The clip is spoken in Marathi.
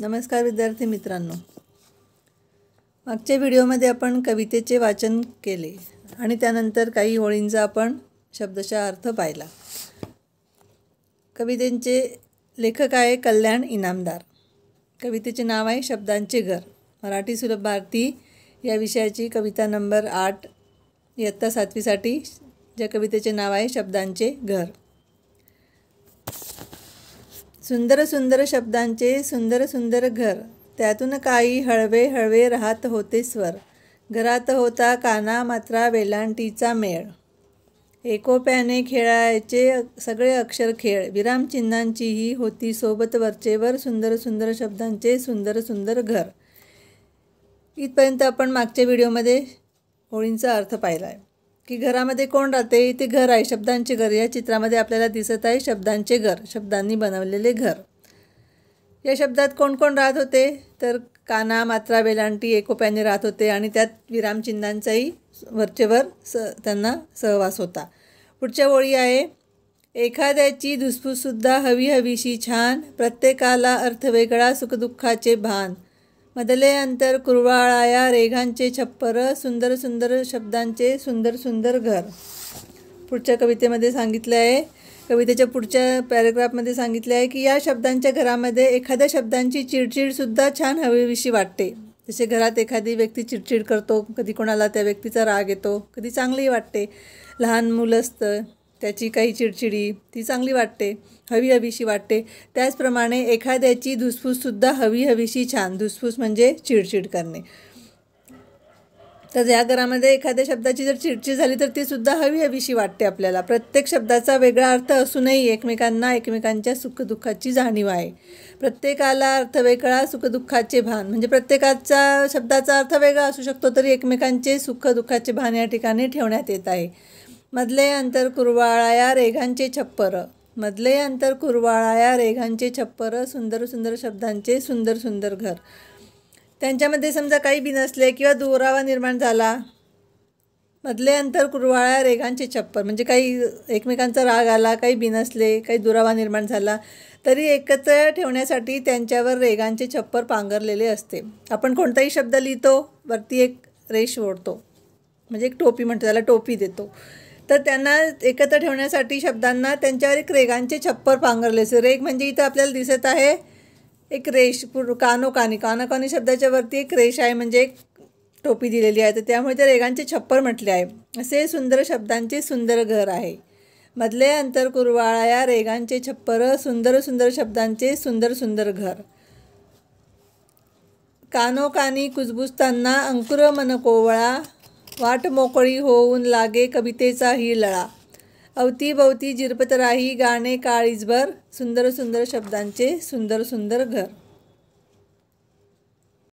नमस्कार विद्यार्थी मित्रांनो मागच्या व्हिडिओमध्ये आपण कवितेचे वाचन केले आणि त्यानंतर काही ओळींचा आपण शब्दशः अर्थ पाहिला कवितेंचे लेखक आहे कल्याण इनामदार कवितेचे नाव आहे शब्दांचे घर मराठी सुलभ भारती या विषयाची कविता नंबर आठ इयत्ता सातवीसाठी ज्या कवितेचे नाव आहे शब्दांचे घर सुंदर सुंदर शब्दांचे सुंदर सुंदर घर त्यातून काही हळवे हळवे राहत होते स्वर घरात होता काना मात्रा वेलांटीचा मेळ एकोप्याने खेळायचे सगळे अक्षर खेळ विरामचिन्हांचीही होती सोबत वरचेवर सुंदर सुंदर शब्दांचे सुंदर सुंदर घर इथपर्यंत आपण मागच्या व्हिडिओमध्ये होळींचा अर्थ पाहिला आहे की घरामध्ये कोण राहते ते घर आहे शब्दांचे घर या चित्रामध्ये आपल्याला दिसत आहे शब्दांचे घर शब्दांनी बनवलेले घर या शब्दात कोण कोण राहत होते तर काना मात्रा वेलांटी एकोप्याने राहत होते आणि त्यात विरामचिन्हांचाही वरचेवर स त्यांना सहवास होता पुढच्या ओळी आहे एखाद्याची धुसफूससुद्धा हवी हवीशी छान प्रत्येकाला अर्थ वेगळा सुखदुःखाचे भान मधले अंतर कुरवाळाया रेघांचे छप्पर सुंदर सुंदर शब्दांचे सुंदर सुंदर घर पुढच्या कवितेमध्ये सांगितलं आहे कवितेच्या पुढच्या पॅरेग्राफमध्ये सांगितले आहे की या शब्दांच्या घरामध्ये एखाद्या शब्दांची चिडचिडसुद्धा छान हवीविषयी वाटते जसे घरात एखादी व्यक्ती चिडचिड करतो कधी कोणाला त्या व्यक्तीचा राग येतो कधी चांगलीही वाटते लहान मुलं असतं त्याची काही चिडचिडी ती चांगली वाटते हवी हवीशी वाटते त्याचप्रमाणे एखाद्याची धुसफूससुद्धा हवी हवीशी छान धुसफूस म्हणजे चिडचिड करणे तर या घरामध्ये एखाद्या शब्दाची जर चिडचिड झाली तर ती सुद्धा हवी हवीशी वाटते आपल्याला प्रत्येक शब्दाचा वेगळा अर्थ असूनही एकमेकांना एकमेकांच्या सुखदुःखाची जाणीव आहे प्रत्येकाला अर्थ वेगळा सुखदुःखाचे भान म्हणजे प्रत्येकाचा शब्दाचा अर्थ वेगळा असू शकतो तरी एकमेकांचे सुखदुःखाचे भान या ठिकाणी ठेवण्यात येत आहे मधले अंतर या रेघांचे छप्पर मधले अंतर या रेघांचे छप्पर सुंदर सुंदर शब्दांचे सुंदर सुंदर घर त्यांच्यामध्ये समजा काही बी नसले किंवा दुरावा निर्माण झाला मधले अंतर कुरवाळ्या रेघांचे छप्पर म्हणजे काही एकमेकांचा राग आला काही बिनसले काही दुरावा निर्माण झाला तरी एकत्र ठेवण्यासाठी त्यांच्यावर रेघांचे छप्पर पांघरलेले असते आपण कोणताही शब्द लिहितो वरती एक रेष ओढतो म्हणजे एक टोपी म्हणतो त्याला टोपी देतो तर त्यांना एकत्र ठेवण्यासाठी शब्दांना त्यांच्यावर एक रेगांचे छप्पर पांघरले असते रेग म्हणजे इथं आपल्याला दिसत आहे एक रेश कानोकानी कानोकानी शब्दाच्या वरती एक रेश आहे म्हणजे एक टोपी दिलेली आहे तर त्यामुळे ते रेगांचे छप्पर म्हटले आहे असे सुंदर शब्दांचे सुंदर घर आहे मधले अंतर कुरवाळा रेगांचे छप्पर सुंदर सुंदर शब्दांचे सुंदर सुंदर घर कानोकानी कुजबुजताना अंकुर मनकोवळा वाट मोकळी होऊन लागे कवितेचाही लळा अवतीभवती जिरपत राही गाणे काळीजभर सुंदर सुंदर शब्दांचे सुंदर सुंदर घर